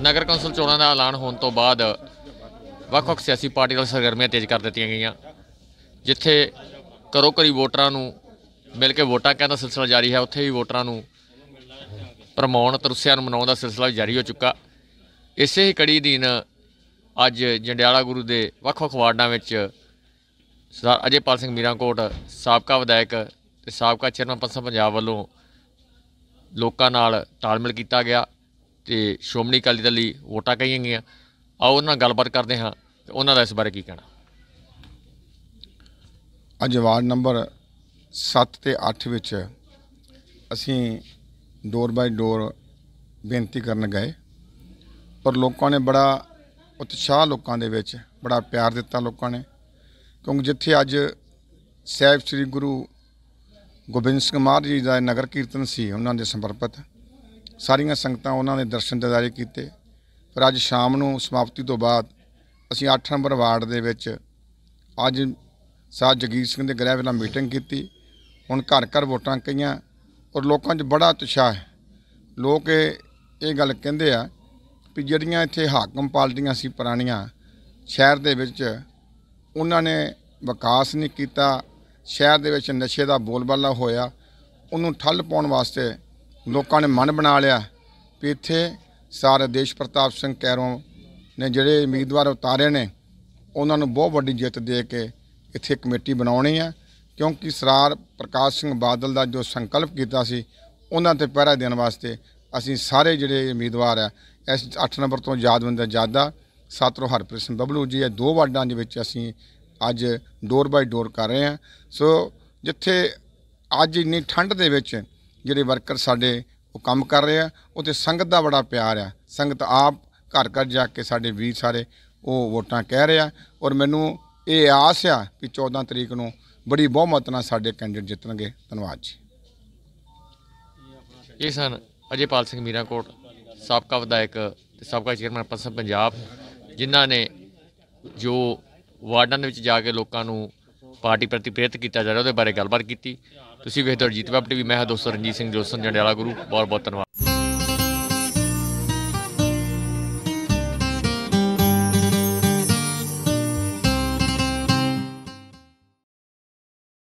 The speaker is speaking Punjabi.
ਨਗਰ ਕੌਂਸਲ ਚੋਣਾਂ ਦਾ ਐਲਾਨ ਹੋਣ ਤੋਂ ਬਾਅਦ ਵੱਖ-ਵੱਖ ਸਿਆਸੀ ਪਾਰਟੀਆਂ ਦੇ ਸਰਗਰਮੀਆਂ ਤੇਜ਼ ਕਰ ਦਿੱਤੀਆਂ ਗਈਆਂ ਜਿੱਥੇ ਕਰੋ ਕਰੀ ਵੋਟਰਾਂ ਨੂੰ ਮਿਲ ਕੇ ਵੋਟਾਂ ਕਹਿੰਦਾ ਸਿਲਸਿਲਾ ਜਾਰੀ ਹੈ ਉੱਥੇ ਵੀ ਵੋਟਰਾਂ ਨੂੰ ਪਰਮਾਉਣ ਤਰਸਿਆਂ ਨੂੰ ਮਨਾਉਣ ਦਾ ਸਿਲਸਿਲਾ ਵੀ ਜਾਰੀ ਹੋ ਚੁੱਕਾ ਇਸੇ ਹੀ ਕੜੀ ਦੀਨ ਅੱਜ ਜੰਡਿਆਲਾ ਗੁਰੂ ਦੇ ਵੱਖ-ਵੱਖ ਵਾਰਡਾਂ ਵਿੱਚ ਸਰਦਾਰ ਅਜੇਪਾਲ ਸਿੰਘ ਮੀਰਾਂਕੋਟ ਸਾਬਕਾ ਵਿਧਾਇਕ ਤੇ ਸਾਬਕਾ ਚੇਅਰਮੈਨ ਪੰਸਾ ਪੰਜਾਬ ਵੱਲੋਂ ਲੋਕਾਂ ਨਾਲ ਤਾਲਮੇਲ ਕੀਤਾ ਗਿਆ ਤੇ ਸ਼ੋਮਣੀ ਅਕਾਲੀ ਦਲ ਲਈ ਵੋਟਾਂ ਕਹੀਆਂ ਗਈਆਂ ਆਓ ਉਹਨਾਂ ਨਾਲ ਗੱਲਬਾਤ ਕਰਦੇ ਹਾਂ ਤੇ ਉਹਨਾਂ ਦਾ ਇਸ ਬਾਰੇ ਕੀ ਕਹਿਣਾ ਅੱਜ ਵਾਰਡ ਨੰਬਰ 7 ਤੇ 8 ਵਿੱਚ ਅਸੀਂ ਡੋਰ ਬਾਈ ਡੋਰ ਬੇਨਤੀ ਕਰਨ ਗਏ ਪਰ ਲੋਕਾਂ ਨੇ ਬੜਾ ਉਤਸ਼ਾਹ ਲੋਕਾਂ ਦੇ ਵਿੱਚ ਬੜਾ ਪਿਆਰ ਦਿੱਤਾ ਲੋਕਾਂ ਨੇ ਕਿਉਂਕਿ ਜਿੱਥੇ ਅੱਜ ਸਹਿਬ ਸ੍ਰੀ ਗੁਰੂ ਗੋਬਿੰਦ ਸਿੰਘ ਮਹਾਰਾਜ ਜੀ ਦਾ ਨਗਰ ਕੀਰਤਨ ਸੀ ਉਹਨਾਂ ਦੇ ਸਮਰਪਿਤ ਸਾਰੀਆਂ ਸੰਗਤਾਂ ਉਹਨਾਂ ਦੇ ਦਰਸ਼ਨ ਦਿਦਾਰੇ ਕੀਤੇ ਪਰ ਅੱਜ ਸ਼ਾਮ ਨੂੰ ਸਮਾਪਤੀ ਤੋਂ ਬਾਅਦ ਅਸੀਂ 8 ਨੰਬਰ ਵਾਰਡ ਦੇ ਵਿੱਚ ਅੱਜ ਸਾਹ ਜਗੀਰ ਸਿੰਘ ਦੇ ਗ੍ਰਹਿ ਵੇਲਾ ਮੀਟਿੰਗ ਕੀਤੀ ਹੁਣ ਘਰ ਘਰ ਵੋਟਾਂ ਕਈਆਂ ਔਰ ਲੋਕਾਂ 'ਚ ਬੜਾ ਉਤਸ਼ਾਹ ਹੈ ਲੋਕ ਇਹ ਗੱਲ ਕਹਿੰਦੇ ਆ ਵੀ ਜਿਹੜੀਆਂ ਇੱਥੇ ਹਾਕਮ ਪਾਲਟੀਆਂ ਸੀ ਪੁਰਾਣੀਆਂ ਸ਼ਹਿਰ ਦੇ ਵਿੱਚ ਉਹਨਾਂ ਨੇ ਵਿਕਾਸ ਨਹੀਂ ਕੀਤਾ ਸ਼ਹਿਰ ਦੇ ਵਿੱਚ ਨਸ਼ੇ ਦਾ ਬੋਲਬਾਲਾ ਹੋਇਆ ਉਹਨੂੰ ਠੱਲ ਪਾਉਣ ਵਾਸਤੇ ਲੋਕਾਂ ਨੇ ਮਨ ਬਣਾ ਲਿਆ ਵੀ ਇੱਥੇ ਸਾਰੇ ਦੇਸ਼ ਪ੍ਰਤਾਪ ਸਿੰਘ ਕੈਰੋਂ ਨੇ ਜਿਹੜੇ ਉਮੀਦਵਾਰ ਉਤਾਰੇ ਨੇ ਉਹਨਾਂ ਨੂੰ ਬਹੁਤ ਵੱਡੀ ਜਿੱਤ ਦੇ ਕੇ ਇੱਥੇ ਕਮੇਟੀ ਬਣਾਉਣੀ ਆ ਕਿਉਂਕਿ ਸਰਾਰ ਪ੍ਰਕਾਸ਼ ਸਿੰਘ ਬਾਦਲ ਦਾ ਜੋ ਸੰਕਲਪ ਕੀਤਾ ਸੀ ਉਹਨਾਂ ਤੇ ਪਹਿਰਾ ਦੇਣ ਵਾਸਤੇ ਅਸੀਂ ਸਾਰੇ ਜਿਹੜੇ ਉਮੀਦਵਾਰ ਆ ਇਸ 8 ਨੰਬਰ ਤੋਂ ਯਾਦਵਿੰਦਰ ਜਾਦਾ ਸਤਰੋ ਹਰਪ੍ਰੀਤ ਸਿੰਘ ਬਬਲੂ ਜੀ ਇਹ ਦੋ ਵਾਰਡਾਂ ਦੇ ਵਿੱਚ ਅਸੀਂ ਅੱਜ ਡੋਰ ਬਾਈ ਡੋਰ ਕਰ ਰਹੇ ਹਾਂ ਸੋ ਜਿੱਥੇ ਅੱਜ ਇੰਨੀ ਠੰਡ ਦੇ ਵਿੱਚ ਜਿਹੜੇ ਵਰਕਰ ਸਾਡੇ ਉਹ ਕੰਮ ਕਰ ਰਹੇ ਆ ਉਥੇ ਸੰਗਤ ਦਾ ਬੜਾ ਪਿਆਰ ਆ ਸੰਗਤ ਆਪ ਘਰ ਘਰ ਜਾ ਕੇ ਸਾਡੇ ਵੀਰ ਸਾਰੇ ਉਹ ਵੋਟਾਂ ਕਹਿ ਰਿਹਾ ਔਰ ਮੈਨੂੰ ਇਹ ਆਸ ਆ ਕਿ 14 ਤਰੀਕ ਨੂੰ ਬੜੀ ਬਹੁਮਤ ਨਾਲ ਸਾਡੇ ਕੈਂਡੀਡੇਟ ਜਿੱਤਣਗੇ ਧੰਨਵਾਦ ਜੀ ਇਹ ਸਨ ਅਜੇਪਾਲ ਸਿੰਘ ਮੀਰਾਕੋਟ ਸਾਬਕਾ ਵਿਧਾਇਕ ਤੇ ਸਾਬਕਾ ਚੇਅਰਮੈਨ ਪੰਸਬ ਪੰਜਾਬ ਜਿਨ੍ਹਾਂ ਨੇ ਜੋ ਵਾਰਡਨ ਦੇ ਵਿੱਚ ਜਾ ਕੇ ਲੋਕਾਂ ਨੂੰ ਪਾਰਟੀ ਪ੍ਰਤੀ ਪ੍ਰੇਰਿਤ ਕੀਤਾ ਜਾ ਰਿਹਾ ਉਹਦੇ ਬਾਰੇ ਗੱਲਬਾਤ ਕੀਤੀ ਤੁਸੀਂ ਵੇਖਦੇ ਹੋ ਜੀਤ ਟੀਵੀ ਮੈਂ ਹਾਂ ਦੋਸਤ ਰਣਜੀਤ ਸਿੰਘ ਜੋਸਨ ਜੰਡਿਆਲਾ ਗੁਰੂ ਬਹੁਤ ਬਹੁਤ ਧੰਨਵਾਦ